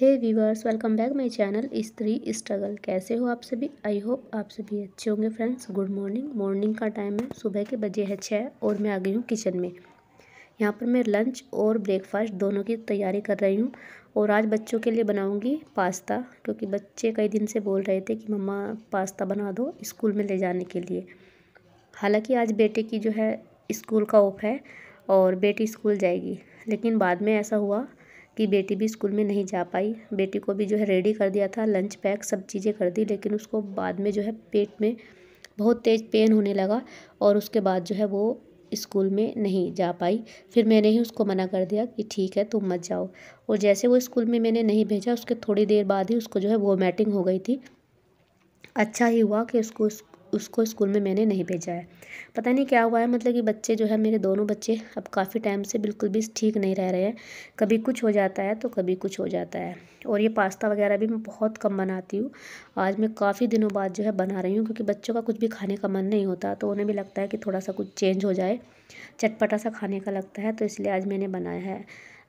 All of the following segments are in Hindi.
hey viewers welcome back my channel Stree struggle कैसे हो आप सभी आई होप आप सभी अच्छे होंगे फ्रेंड्स गुड मॉर्निंग मॉर्निंग का टाइम है सुबह के बजे है छः और मैं आ गई हूँ किचन में यहाँ पर मैं लंच और ब्रेकफास्ट दोनों की तैयारी कर रही हूँ और आज बच्चों के लिए बनाऊँगी पास्ता क्योंकि बच्चे कई दिन से बोल रहे थे कि मम्मा पास्ता बना दो स्कूल में ले जाने के लिए हालाँकि आज बेटे की जो है स्कूल का ऑफ है और बेटी स्कूल जाएगी लेकिन बाद में ऐसा हुआ कि बेटी भी स्कूल में नहीं जा पाई बेटी को भी जो है रेडी कर दिया था लंच पैक सब चीज़ें कर दी लेकिन उसको बाद में जो है पेट में बहुत तेज़ पेन होने लगा और उसके बाद जो है वो स्कूल में नहीं जा पाई फिर मैंने ही उसको मना कर दिया कि ठीक है तुम मत जाओ और जैसे वो स्कूल में मैंने नहीं भेजा उसके थोड़ी देर बाद ही उसको जो है वोमेटिंग हो गई थी अच्छा ही हुआ कि उसको उसको स्कूल में मैंने नहीं भेजा है पता नहीं क्या हुआ है मतलब कि बच्चे जो है मेरे दोनों बच्चे अब काफ़ी टाइम से बिल्कुल भी ठीक नहीं रह रहे हैं कभी कुछ हो जाता है तो कभी कुछ हो जाता है और ये पास्ता वगैरह भी मैं बहुत कम बनाती हूँ आज मैं काफ़ी दिनों बाद जो है बना रही हूँ क्योंकि बच्चों का कुछ भी खाने का मन नहीं होता तो उन्हें भी लगता है कि थोड़ा सा कुछ चेंज हो जाए चटपटा सा खाने का लगता है तो इसलिए आज मैंने बनाया है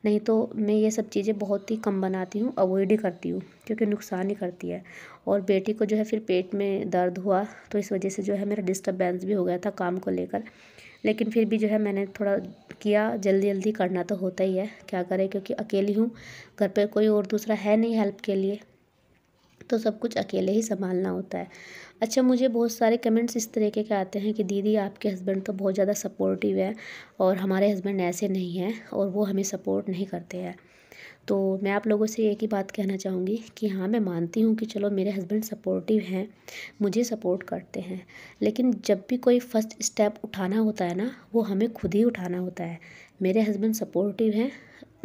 नहीं तो मैं ये सब चीज़ें बहुत ही कम बनाती हूँ अवॉइड ही करती हूँ क्योंकि नुकसान ही करती है और बेटी को जो है फिर पेट में दर्द हुआ तो इस वजह से जो है मेरा डिस्टर्बेंस भी हो गया था काम को लेकर लेकिन फिर भी जो है मैंने थोड़ा किया जल्दी जल्दी करना तो होता ही है क्या करें क्योंकि अकेली हूँ घर पर कोई और दूसरा है नहीं हेल्प के लिए तो सब कुछ अकेले ही संभालना होता है अच्छा मुझे बहुत सारे कमेंट्स इस तरीके के आते हैं कि दीदी आपके हस्बैंड तो बहुत ज़्यादा सपोर्टिव है और हमारे हस्बैंड ऐसे नहीं हैं और वो हमें सपोर्ट नहीं करते हैं तो मैं आप लोगों से एक ही बात कहना चाहूँगी कि हाँ मैं मानती हूँ कि चलो मेरे हस्बैंड सपोर्टिव हैं मुझे सपोर्ट करते हैं लेकिन जब भी कोई फर्स्ट स्टेप उठाना होता है ना वो हमें खुद ही उठाना होता है मेरे हस्बैंड सपोर्टिव हैं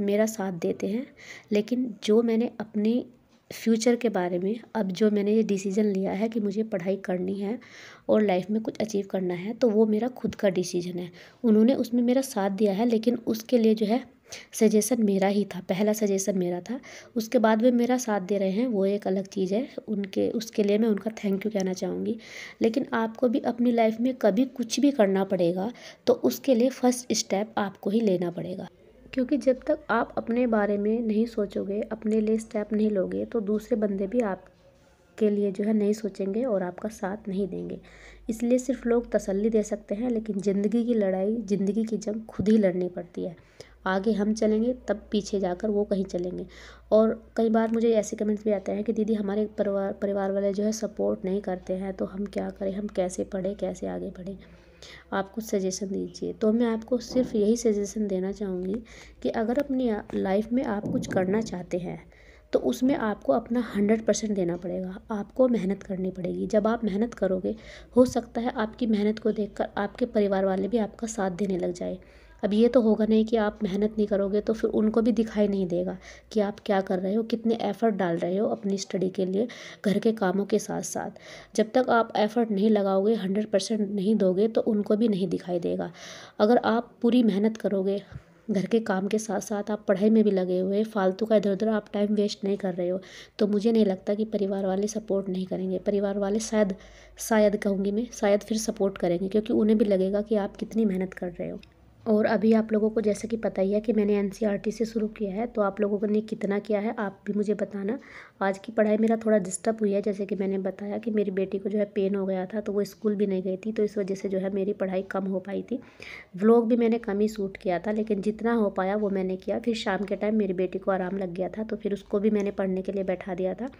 मेरा साथ देते हैं लेकिन जो मैंने अपनी फ्यूचर के बारे में अब जो मैंने ये डिसीज़न लिया है कि मुझे पढ़ाई करनी है और लाइफ में कुछ अचीव करना है तो वो मेरा खुद का डिसीज़न है उन्होंने उसमें मेरा साथ दिया है लेकिन उसके लिए जो है सजेशन मेरा ही था पहला सजेशन मेरा था उसके बाद वे मेरा साथ दे रहे हैं वो एक अलग चीज़ है उनके उसके लिए मैं उनका थैंक यू कहना चाहूँगी लेकिन आपको भी अपनी लाइफ में कभी कुछ भी करना पड़ेगा तो उसके लिए फ़र्स्ट स्टेप आपको ही लेना पड़ेगा क्योंकि जब तक आप अपने बारे में नहीं सोचोगे अपने लिए स्टेप नहीं लोगे तो दूसरे बंदे भी आपके लिए जो है नहीं सोचेंगे और आपका साथ नहीं देंगे इसलिए सिर्फ लोग तसल्ली दे सकते हैं लेकिन ज़िंदगी की लड़ाई ज़िंदगी की जंग खुद ही लड़नी पड़ती है आगे हम चलेंगे तब पीछे जाकर वो कहीं चलेंगे और कई बार मुझे ऐसे कमेंट्स भी आते हैं कि दीदी हमारे परिवार परिवार वाले जो है सपोर्ट नहीं करते हैं तो हम क्या करें हम कैसे पढ़ें कैसे आगे बढ़ें आप कुछ सजेशन दीजिए तो मैं आपको सिर्फ यही सजेशन देना चाहूँगी कि अगर अपनी लाइफ में आप कुछ करना चाहते हैं तो उसमें आपको अपना हंड्रेड परसेंट देना पड़ेगा आपको मेहनत करनी पड़ेगी जब आप मेहनत करोगे हो सकता है आपकी मेहनत को देखकर आपके परिवार वाले भी आपका साथ देने लग जाए अब ये तो होगा नहीं कि आप मेहनत नहीं करोगे तो फिर उनको भी दिखाई नहीं देगा कि आप क्या कर रहे हो कितने एफ़र्ट डाल रहे हो अपनी स्टडी के लिए घर के कामों के साथ साथ जब तक आप एफ़र्ट नहीं लगाओगे हंड्रेड परसेंट नहीं दोगे तो उनको भी नहीं दिखाई देगा अगर आप पूरी मेहनत करोगे घर के काम के साथ साथ आप पढ़ाई में भी लगे हुए फालतू का इधर उधर आप टाइम वेस्ट नहीं कर रहे हो तो मुझे नहीं लगता कि परिवार वाले सपोर्ट नहीं करेंगे परिवार वाले शायद शायद कहूँगी मैं शायद फिर सपोर्ट करेंगे क्योंकि उन्हें भी लगेगा कि आप कितनी मेहनत कर रहे हो और अभी आप लोगों को जैसा कि पता ही है कि मैंने एन e से शुरू किया है तो आप लोगों ने कितना किया है आप भी मुझे बताना आज की पढ़ाई मेरा थोड़ा डिस्टर्ब हुई है जैसे कि मैंने बताया कि मेरी बेटी को जो है पेन हो गया था तो वो स्कूल भी नहीं गई थी तो इस वजह से जो है मेरी पढ़ाई कम हो पाई थी व्लॉग भी मैंने कम ही सूट किया था लेकिन जितना हो पाया वो मैंने किया फिर शाम के टाइम मेरी बेटी को आराम लग गया था तो फिर उसको भी मैंने पढ़ने के लिए बैठा दिया था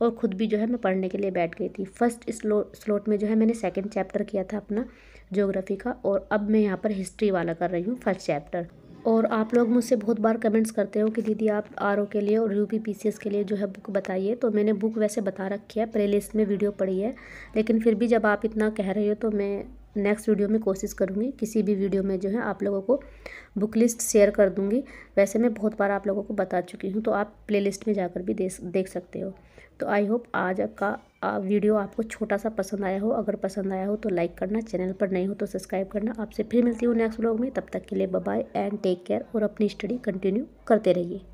और ख़ुद भी जो है मैं पढ़ने के लिए बैठ गई थी फर्स्ट स्लो स्लोट में जो है मैंने सेकेंड चैप्टर किया था अपना जोग्राफी का और अब मैं यहाँ पर हिस्ट्री वाला कर कर रही हूँ फर्स्ट चैप्टर और आप लोग मुझसे बहुत बार कमेंट्स करते हो कि दीदी आप आर के लिए और यू पी पी के लिए जो है बुक बताइए तो मैंने बुक वैसे बता रखी है प्ले लिस्ट में वीडियो पढ़ी है लेकिन फिर भी जब आप इतना कह रहे हो तो मैं नेक्स्ट वीडियो में कोशिश करूँगी किसी भी वीडियो में जो है आप लोगों को बुक लिस्ट शेयर कर दूँगी वैसे मैं बहुत बार आप लोगों को बता चुकी हूँ तो आप प्ले में जाकर भी देख सकते हो तो आई होप आज का वीडियो आपको छोटा सा पसंद आया हो अगर पसंद आया हो तो लाइक करना चैनल पर नहीं हो तो सब्सक्राइब करना आपसे फिर मिलती हूँ नेक्स्ट ब्लॉग में तब तक के लिए बाय एंड टेक केयर और अपनी स्टडी कंटिन्यू करते रहिए